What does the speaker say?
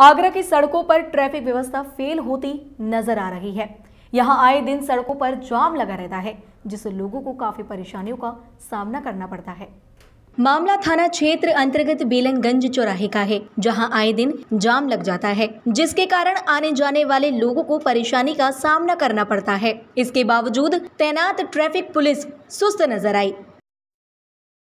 आगरा की सड़कों पर ट्रैफिक व्यवस्था फेल होती नजर आ रही है यहाँ आए दिन सड़कों पर जाम लगा रहता है जिससे लोगों को काफी परेशानियों का सामना करना पड़ता है मामला थाना क्षेत्र अंतर्गत बेलनगंज चौराहे का है जहां आए दिन जाम लग जाता है जिसके कारण आने जाने वाले लोगों को परेशानी का सामना करना पड़ता है इसके बावजूद तैनात ट्रैफिक पुलिस सुस्त नजर आई